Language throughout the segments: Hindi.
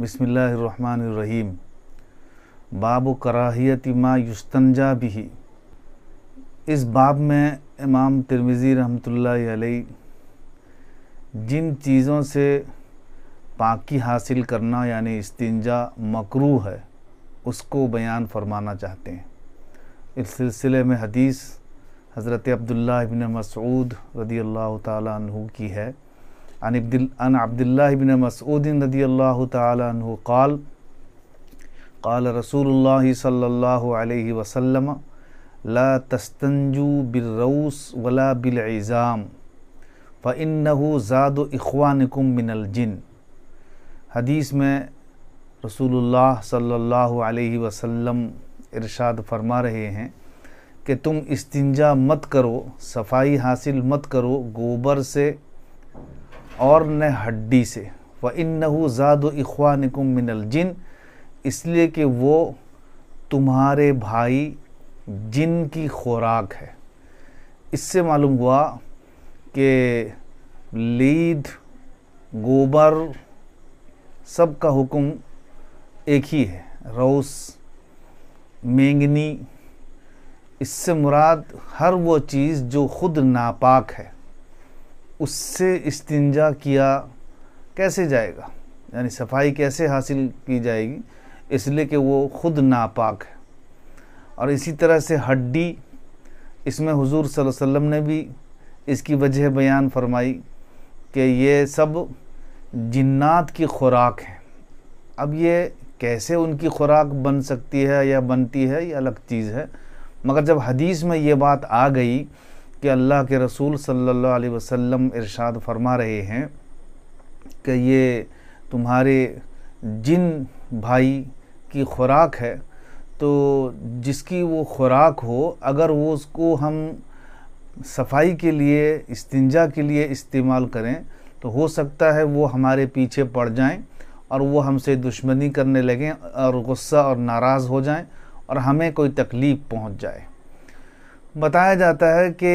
बिस्मिल्लाहिर्रहमानिर्रहीम बाब कराहियत माँ युस्तंजा भी इस बाब में इमाम तिरमिज़ी रहमतुल्लाह जिन चीज़ों से पाकी हासिल करना यानी इस्तिंजा मकरू है उसको बयान फरमाना चाहते हैं इस सिलसिले में हदीस हज़रत अब्दुल्ला इबन मसऊद रदी अल्लाह तु की है अन अब्दुल्लाबिन मसूदिन रदी अल्लाह तु काल काल रसूल सल्ला वसलम ला तस्तंजू बिलरऊस वला बिलज़ाम फ़िनहु ज़ाद इखवानकुम मिनल जिन हदीस में रसूलुल्लाह सल्लल्लाहु अलैहि वसल्लम इरशाद फरमा रहे हैं कि तुम इस्तिंजा मत करो सफाई हासिल मत करो गोबर से और न हड्डी से व इन नहू ज़ाद इखवानकुम मिनल जिन इसलिए कि वो तुम्हारे भाई जिन की खुराक है इससे मालूम हुआ कि लीद गोबर सब का हुक्म एक ही है रोस मेंगनी इससे मुराद हर वो चीज़ जो ख़ुद नापाक है उससे इस्तिंजा किया कैसे जाएगा यानी सफाई कैसे हासिल की जाएगी इसलिए कि वो ख़ुद नापाक है और इसी तरह से हड्डी इसमें हुजूर सल्लल्लाहु अलैहि वसल्लम ने भी इसकी वजह बयान फरमाई कि ये सब जिन्नात की खुराक है अब ये कैसे उनकी खुराक बन सकती है या बनती है ये अलग चीज़ है मगर जब हदीस में ये बात आ गई कि अल्लाह के रसूल सल्लल्लाहु अलैहि वसल्लम इरशाद फरमा रहे हैं कि ये तुम्हारे जिन भाई की खुराक है तो जिसकी वो खुराक हो अगर वो उसको हम सफाई के लिए इस्तिंजा के लिए इस्तेमाल करें तो हो सकता है वो हमारे पीछे पड़ जाएं और वो हमसे दुश्मनी करने लगें और गुस्सा और नाराज़ हो जाएं और हमें कोई तकलीफ़ पहुंच जाए बताया जाता है कि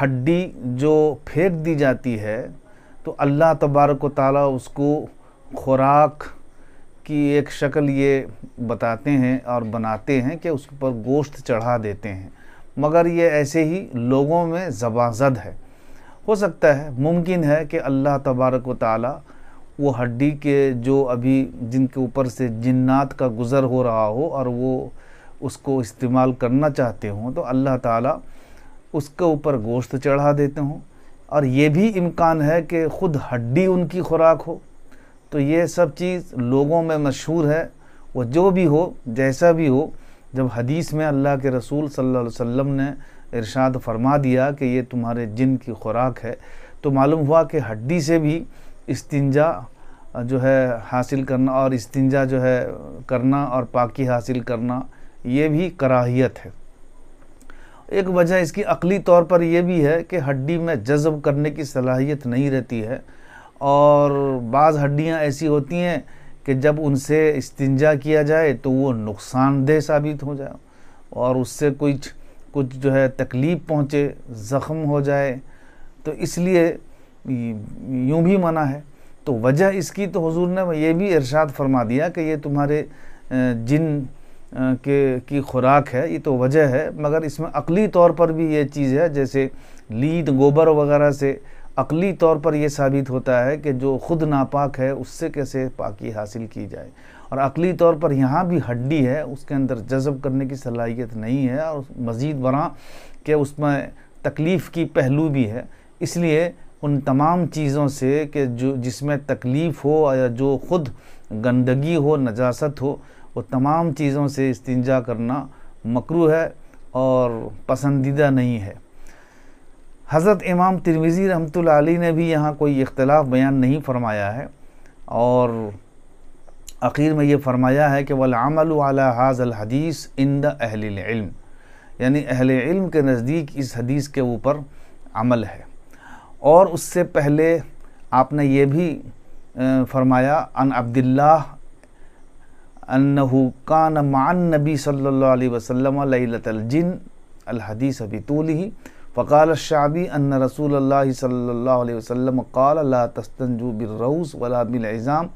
हड्डी जो फेंक दी जाती है तो अल्लाह तबारक ताली उसको खुराक की एक शक्ल ये बताते हैं और बनाते हैं कि उस पर गोश्त चढ़ा देते हैं मगर ये ऐसे ही लोगों में जबाजद है हो सकता है मुमकिन है कि अल्लाह तबारक ताली वो हड्डी के जो अभी जिनके ऊपर से जिन्नात का गुज़र हो रहा हो और वो उसको इस्तेमाल करना चाहते हों तो अल्लाह ताला उसके ऊपर गोश्त चढ़ा देते हों और ये भी इम्कान है कि ख़ुद हड्डी उनकी खुराक हो तो ये सब चीज़ लोगों में मशहूर है वो जो भी हो जैसा भी हो जब हदीस में अल्लाह के रसूल सल्लल्लाहु अलैहि वसल्लम ने इरशाद फरमा दिया कि ये तुम्हारे जिन की खुराक है तो मालूम हुआ कि हड्डी से भी इस्तिंजा जो है हासिल करना और इस्तिंजा जो है करना और पाकि हासिल करना ये भी कराहियत है एक वजह इसकी अकली तौर पर यह भी है कि हड्डी में जज्ब करने की सलाहियत नहीं रहती है और बाज़ हड्डियाँ ऐसी होती हैं कि जब उनसे इस्तिंजा किया जाए तो वो नुकसानदेह साबित हो जाए और उससे कुछ कुछ जो है तकलीफ़ पहुँचे ज़ख़म हो जाए तो इसलिए यूँ भी मना है तो वजह इसकी तो हुजूर ने ये भी इरशाद फरमा दिया कि ये तुम्हारे जिन के की खुराक है ये तो वजह है मगर इसमें अकली तौर पर भी ये चीज़ है जैसे लीद गोबर वगैरह से अकली तौर पर यह साबित होता है कि जो खुद नापाक है उससे कैसे पाकी हासिल की जाए और अकली तौर पर यहाँ भी हड्डी है उसके अंदर जज्ब करने की सलाहियत नहीं है और मज़ीद बरा कि उसमें तकलीफ़ की पहलू भी है इसलिए उन तमाम चीज़ों से कि जो जिसमें तकलीफ़ हो या जो खुद गंदगी हो नजास्त हो और तमाम चीज़ों से इस्तिंजा करना मकरू है और पसंदीदा नहीं है हज़रत इमाम तिरमिज़ी रहमत ने भी यहाँ कोई इख्तलाफ बयान नहीं फरमाया है और अखीर में ये फरमाया है कि वलामल हाजल हदीस इन द अहल यानी अहल इल्म के नज़दीक इस हदीस के ऊपर अमल है और उससे पहले आपने ये भी फरमाया अन अब्दुल्लाह अन्नहु कान मान नबी सल्ला वसलम लतलजिन अलहदीस अभी तो ही फ़काल शाबी अन रसूल सल्ला वसलम काल ला तस्तंजू बिलरऊस वला बिलज़ाम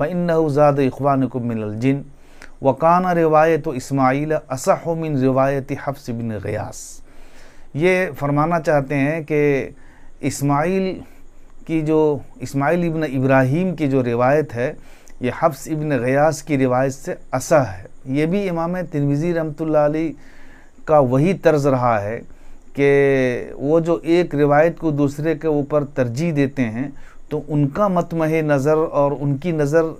फ़िनज़ाद इखवान वकान रिवायत इसमाइल असहमिन रिवायत हफ्स बिन गयास ये फरमाना चाहते हैं कि इसमाइल की जो इसमाइल इबन इब्राहीम की जो रिवायत है ये हफ्स इबन गयास की रिवायत से असा है ये भी इमाम तिरमिज़ी रमतुल्ला का वही तर्ज़ रहा है कि वो जो एक रिवायत को दूसरे के ऊपर तरजीह देते हैं तो उनका मतमह नज़र और उनकी नज़र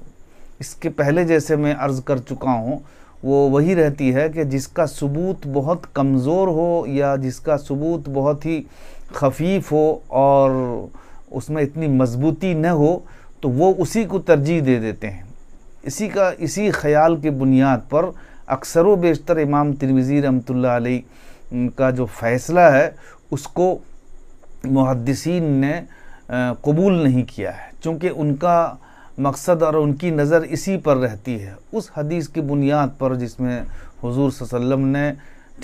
इसके पहले जैसे मैं अर्ज़ कर चुका हूँ वो वही रहती है कि जिसका सबूत बहुत कमज़ोर हो या जिसका सबूत बहुत ही खफीफ हो और उसमें इतनी मजबूती न हो तो वो उसी को तरजीह दे देते हैं इसी का इसी ख्याल के बुनियाद पर अक्सर व बेशतर इमाम तिरमिज़ी रमतुल्ला का जो फ़ैसला है उसको मुहदसिन ने कबूल नहीं किया है चूँकि उनका मकसद और उनकी नज़र इसी पर रहती है उस हदीस की बुनियाद पर जिसमें हुजूर वसल्लम ने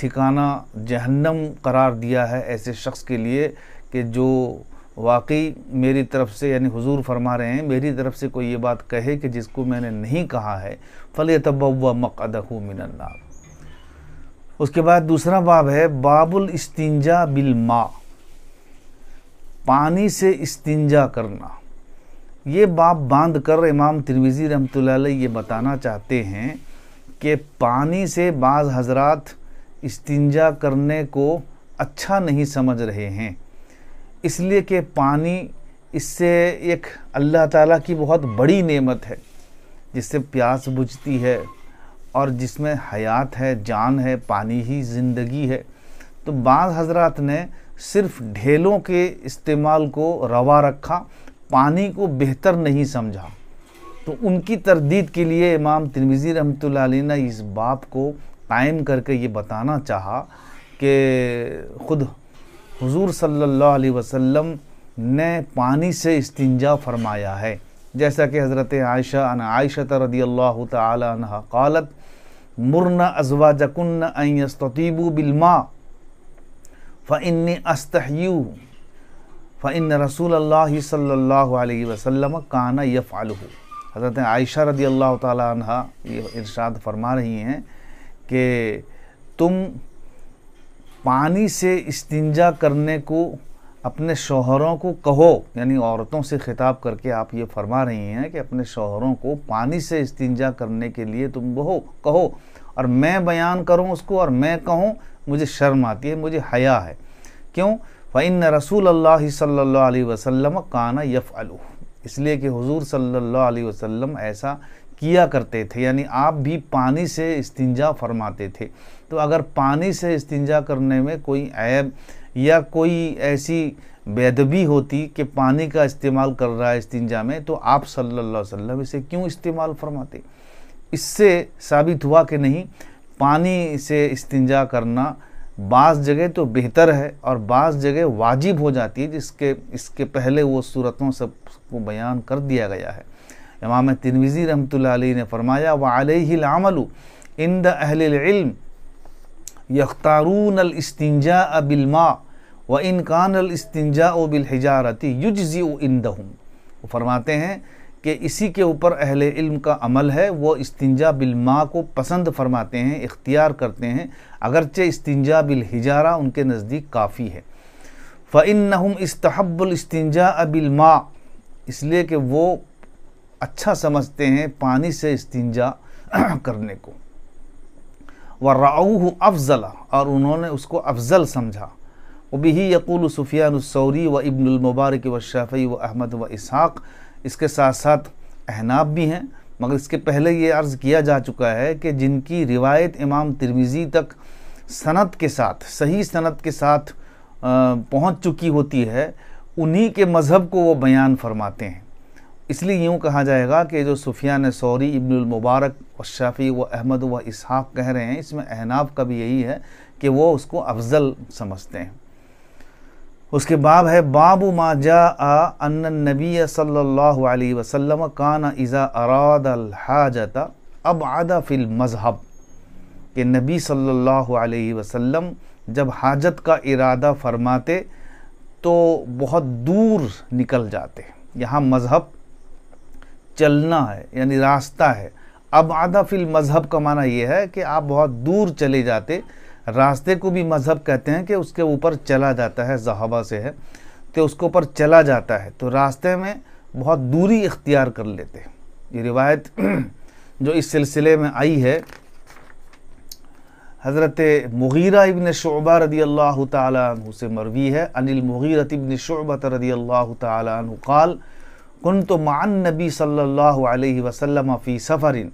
ठिकाना जहन्नम करार दिया है ऐसे शख्स के लिए कि जो वाकई मेरी तरफ से यानी हुजूर फरमा रहे हैं मेरी तरफ से कोई ये बात कहे कि जिसको मैंने नहीं कहा है फ़ल तबा मकद मिनन्ना उसके बाद दूसरा बाब है बाबुल इस्तिंजा बिल मा पानी से इस्तिंजा करना ये बाप बांध कर इमाम तिरमिज़ी रमत ये बताना चाहते हैं कि पानी से बाज़ हजरात इस्तिंजा करने को अच्छा नहीं समझ रहे हैं इसलिए कि पानी इससे एक अल्लाह ताला की बहुत बड़ी नेमत है जिससे प्यास बुझती है और जिसमें हयात है जान है पानी ही ज़िंदगी है तो बाद हजरत ने सिर्फ ढेलों के इस्तेमाल को रवा रखा पानी को बेहतर नहीं समझा तो उनकी तरदीद के लिए इमाम तिरमिज़ी रमत ने इस बाप को कायम करके ये बताना चाहा कि ख़ुद हुजूर सल्लल्लाहु अलैहि वसल्लम ने पानी से इस्तिंजा फरमाया है जैसा कि हज़रत आयशा अन आयशा रदी अल्लाह तहा कालत मुरन अजवा जकन्न अस्ततीबू बिल्मा फ़िन अस्तयू फ़िन रसूल अल्लाह सल्ला वसम काना यफ़ालू हज़रत आयशा रदी अल्लाह तहा ये इरशाद फरमा रही हैं कि तुम पानी से इस्तिंजा करने को अपने शोहरों को कहो यानी औरतों से ख़िताब करके आप ये फरमा रही हैं कि अपने शोहरों को पानी से इस्तिंजा करने के लिए तुम बहो कहो और मैं बयान करूं उसको और मैं कहूं मुझे शर्म आती है मुझे हया है क्यों फ़ैन रसूल अल्लाह सल्ला वसम काना यफ़ इसलिए कि हुजूर सल्लल्लाहु अलैहि वसल्लम ऐसा किया करते थे यानी आप भी पानी से इस्तिंजा फरमाते थे तो अगर पानी से इस्तिंजा करने में कोई ऐब या कोई ऐसी बेदबी होती कि पानी का इस्तेमाल कर रहा है इस्तिंजा में तो आप सल्लल्लाहु अलैहि वसल्लम इसे क्यों इस्तेमाल फरमाते इससे साबित हुआ कि नहीं पानी से इस्तिंजा करना बाज़ जगह तो बेहतर है और बास जगह वाजिब हो जाती है जिसके इसके पहले वो सूरतों सब को बयान कर दिया गया है इमाम तिनविज़ी रहमत ने फरमाया वालमल इन द अहलम यख्तारून अलस्तिंजा बिलमा व इन कान युज बिलहिजारती युजी इन दहम वो फरमाते हैं कि इसी के ऊपर अहल इल्म का अमल है वो इस्तिंजा बिलमा को पसंद फरमाते हैं इख्तियार करते हैं अगरचे बिल हजारा उनके नज़दीक काफ़ी है फ़ इन नहम इस्तहबुलस्तिंजा बिलमा इसलिए कि वो अच्छा समझते हैं पानी से इस्तिंजा करने को व राऊ अफजला और उन्होंने उसको अफजल समझा भी यकूल सुफियानसौरी व इब्नमबारक व शफ़ी व अहमद व इसहाक़ इसके साथ साथ अहनाब भी हैं मगर इसके पहले ये अर्ज़ किया जा चुका है कि जिनकी रिवायत इमाम तिरमिज़ी तक सनत के साथ सही सनत के साथ पहुँच चुकी होती है उन्हीं के मज़हब को वो बयान फरमाते हैं इसलिए यूँ कहा जाएगा कि जो सुफियान सौरी इब्नमबारक व शाफ़ी व अहमद व इसहाक कह रहे हैं इसमें अहनाब का भी यही है कि वो उसको अफजल समझते हैं उसके बाब है बाबू माजा अन नबी सल्ला वसलम कान इज़ा अराद अल हाजत अब आदा फिल मज़हब कि नबी सल्ला वसलम जब हाजत का इरादा फरमाते तो बहुत दूर निकल जाते यहाँ मज़हब चलना है यानी रास्ता है अब आधा फिल मज़हब का माना यह है कि आप बहुत दूर चले जाते रास्ते को भी मज़हब कहते हैं कि उसके ऊपर चला जाता है जहाबा से है तो उसके ऊपर चला जाता है तो रास्ते में बहुत दूरी इख्तियार कर लेते हैं ये रिवायत जो इस सिलसिले में आई है हज़रत मुगीरा इबन शोबा रदी अल्लाह तु से मरवी है अनिल मुगीरत इबन शोबत रदी अल्लाह तु कन तो मान नबी सल्ला वसलम फ़ी सफ़रिन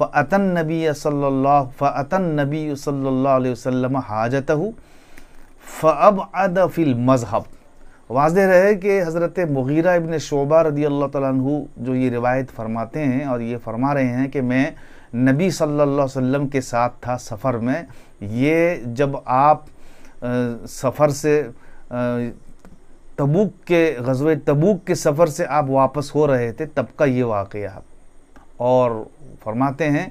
फ़तन नबी सल्ला फ़तन नबी सल्ला वसम हाजत हो फ़अब अद फ़िल मज़हब वाज रहे कि हज़रत मुगीरा इबन शोबा रदी अल्लाह तु जो ये रिवायत फरमाते हैं और ये फरमा रहे हैं कि मैं नबी सल्लल्लाहु अलैहि वसल्लम के साथ था सफ़र में ये जब आप सफ़र से तबूक के गजब तबूक के सफ़र से आप वापस हो रहे थे तब का ये वाक़ और फरमाते हैं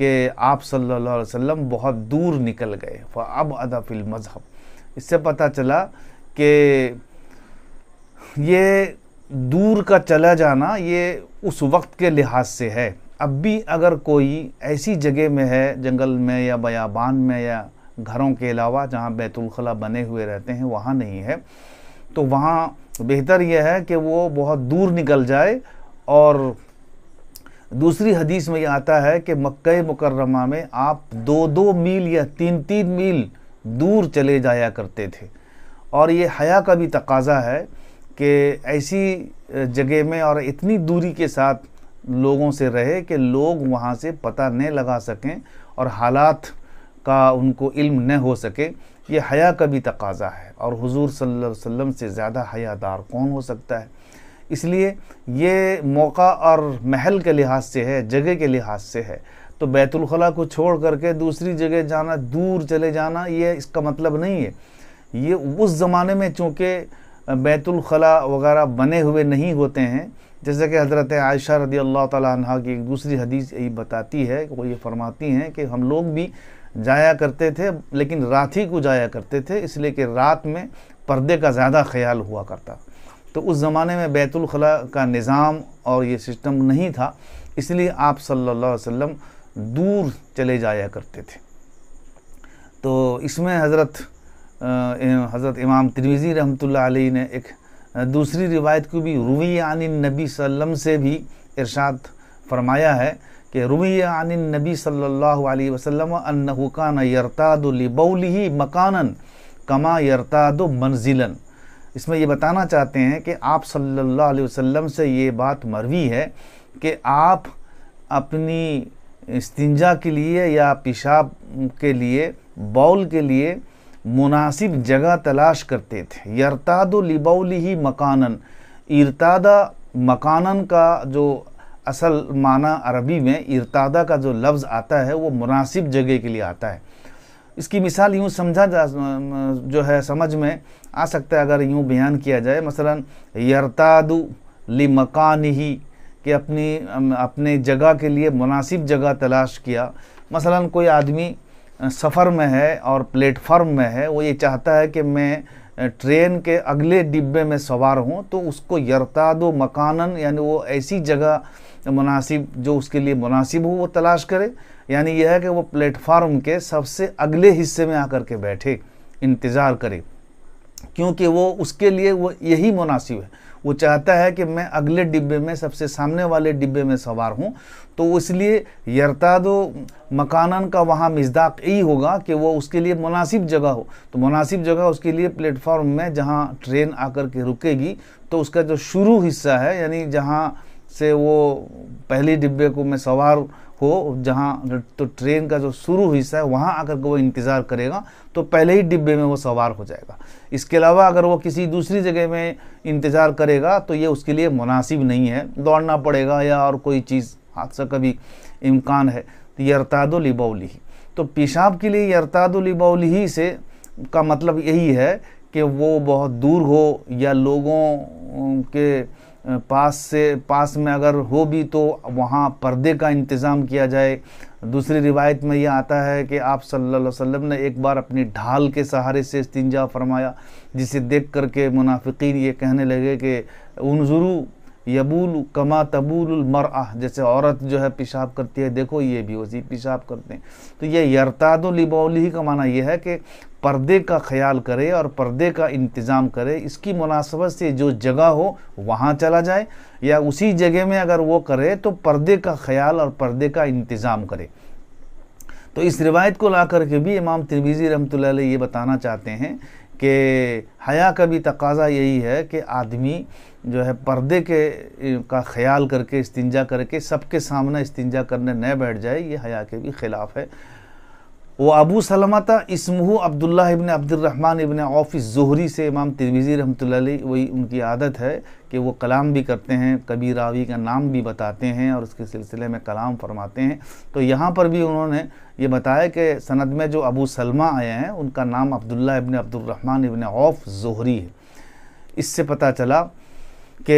कि आप सल्लल्लाहु अलैहि वसल्लम बहुत दूर निकल गए अब अदाफिल मज़हब इससे पता चला कि ये दूर का चला जाना ये उस वक्त के लिहाज से है अब भी अगर कोई ऐसी जगह में है जंगल में या बयाबान में या घरों के अलावा जहाँ बैतुलखला बने हुए रहते हैं वहाँ नहीं है तो वहाँ बेहतर यह है कि वो बहुत दूर निकल जाए और दूसरी हदीस में यह आता है कि मक् मुकर्रमा में आप दो दो मील या तीन तीन मील दूर चले जाया करते थे और ये हया का भी तकाजा है कि ऐसी जगह में और इतनी दूरी के साथ लोगों से रहे कि लोग वहाँ से पता नहीं लगा सकें और हालात का उनको इल्म न हो सके ये हया का भी तकाजा है और हुजूर सल्लल्लाहु अलैहि वसल्लम से ज़्यादा हयादार कौन हो सकता है इसलिए ये मौका और महल के लिहाज से है जगह के लिहाज से है तो बैतुलखला को छोड़ करके दूसरी जगह जाना दूर चले जाना ये इसका मतलब नहीं है ये उस ज़माने में चूँकि बैतुलखला वगैरह बने हुए नहीं होते हैं जैसे कि हज़रत आयशा रदी अल्लाह तह की एक दूसरी हदीस यही बताती है वो ये फरमाती हैं कि हम लोग भी जाया करते थे लेकिन रात ही को जाया करते थे इसलिए कि रात में पर्दे का ज़्यादा ख्याल हुआ करता तो उस ज़माने में बैतुलखला का निज़ाम और ये सिस्टम नहीं था इसलिए आप सल्लल्लाहु अलैहि वसल्लम दूर चले जाया करते थे तो इसमें हज़रत हज़रत इमाम तिरवीज़ी रहमत आलही ने एक दूसरी रिवायत को भी रुवी आनी नबी सल्लम से भी इरशाद फरमाया है कि रुमिया आन नबी सल्लल्लाहु अलैहि वसल्लम अन्नहु कान यरतादु लिबौलिही मकानन कमा यरतादु मंजिलन इसमें ये बताना चाहते हैं कि आप सल्लल्लाहु अलैहि वसल्लम से ये बात मरवी है कि आप अपनी इस्तंजा के लिए या पेशाब के लिए बाउल के लिए मुनासिब जगह तलाश करते थे यरतादो ही मकानन इरतादा मकानन का जो असल माना अरबी में इरतादा का जो लफ्ज़ आता है वो मुनासिब जगह के लिए आता है इसकी मिसाल यूँ समझा जा जो है समझ में आ सकता है अगर यूँ बयान किया जाए मसलन यरतादु ली मकान ही कि अपनी अपने जगह के लिए मुनासिब जगह तलाश किया मसलन कोई आदमी सफ़र में है और प्लेटफार्म में है वो ये चाहता है कि मैं ट्रेन के अगले डिब्बे में सवार हूँ तो उसको यरतादो मकानन यानी वो ऐसी जगह मुनासिब जो उसके लिए मुनासिब हो वो तलाश करे यानी यह है कि वो प्लेटफार्म के सबसे अगले हिस्से में आकर के बैठे इंतज़ार करे क्योंकि वो उसके लिए वो यही मुनासिब है वो चाहता है कि मैं अगले डिब्बे में सबसे सामने वाले डिब्बे में सवार हूँ तो इसलिए दो मकानन का वहाँ मजदाक यही होगा कि वो उसके लिए मुनासिब जगह हो तो मुनासिब जगह उसके लिए प्लेटफॉर्म में जहाँ ट्रेन आकर के रुकेगी तो उसका जो शुरू हिस्सा है यानी जहाँ से वो पहले डिब्बे को मैं सवार हो जहाँ तो ट्रेन का जो शुरू हिस्सा है वहाँ आकर के वो इंतज़ार करेगा तो पहले ही डिब्बे में वो सवार हो जाएगा इसके अलावा अगर वो किसी दूसरी जगह में इंतज़ार करेगा तो ये उसके लिए मुनासिब नहीं है दौड़ना पड़ेगा या और कोई चीज़ हादसा का भी इम्कान है तो यरतादो ही तो पेशाब के लिए यरतादो ही से का मतलब यही है कि वो बहुत दूर हो या लोगों के पास से पास में अगर हो भी तो वहाँ पर्दे का इंतज़ाम किया जाए दूसरी रिवायत में यह आता है कि आप सल्लल्लाहु अलैहि वसल्लम ने एक बार अपनी ढाल के सहारे से इस्तिंजा फरमाया जिसे देख करके मुनाफिक मुनाफिकीन ये कहने लगे कि उनजुरू यबूल कमा तबूल मर जैसे औरत जो है पेशाब करती है देखो ये भी उसी पेशाब करते हैं तो ये यरताद लिबौली ही का माना यह है कि पर्दे का ख्याल करे और पर्दे का इंतज़ाम करे इसकी मुनासबत से जो जगह हो वहाँ चला जाए या उसी जगह में अगर वो करे तो पर्दे का ख्याल और पर्दे का इंतज़ाम करे तो इस रिवायत को ला करके भी इमाम तिरमीज़ी रमत ये बताना चाहते हैं कि हया का भी तकाजा यही है कि आदमी जो है पर्दे के का ख्याल करके इस्तिंजा करके सबके सामने इस्तिंजा करने न बैठ जाए ये हया के भी ख़िलाफ़ है वो अबू था इसमह अब्दुल्ला इबन अब्दुलरहमान इबन ऑफिस जहरी से इमाम तिरवीज़ी रहमत वही उनकी आदत है कि वो कलाम भी करते हैं कभी रावी का नाम भी बताते हैं और उसके सिलसिले में कलाम फरमाते हैं तो यहाँ पर भी उन्होंने ये बताया कि सनद में जो अबू सलमा आए हैं उनका नाम अब्दुल्ला इबन अब्दुलरहमान इबन ऑफ जहरी है इससे पता चला कि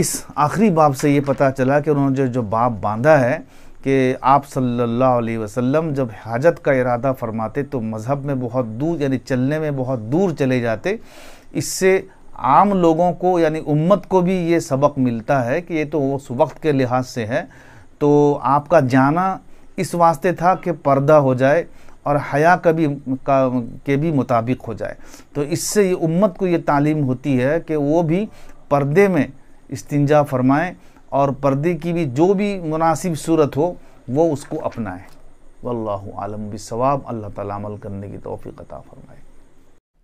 इस आखिरी बाब से ये पता चला कि उन्होंने जो जो बाप बांधा है कि आप सल्लल्लाहु अलैहि वसल्लम जब हाजत का इरादा फरमाते तो मज़हब में बहुत दूर यानी चलने में बहुत दूर चले जाते इससे आम लोगों को यानी उम्मत को भी ये सबक मिलता है कि ये तो उस वक्त के लिहाज से है तो आपका जाना इस वास्ते था कि पर्दा हो जाए और हया का भी का के भी मुताबिक हो जाए तो इससे ये उम्मत को ये तालीम होती है कि वो भी पर्दे में इस्तिंजा फरमाएँ और पर्दे की भी जो भी मुनासिब सूरत हो वो उसको अपनाएं वल्लाह आलम बिसवाब अल्लाह ताला अमल करने की तोफ़ी अता फरमाए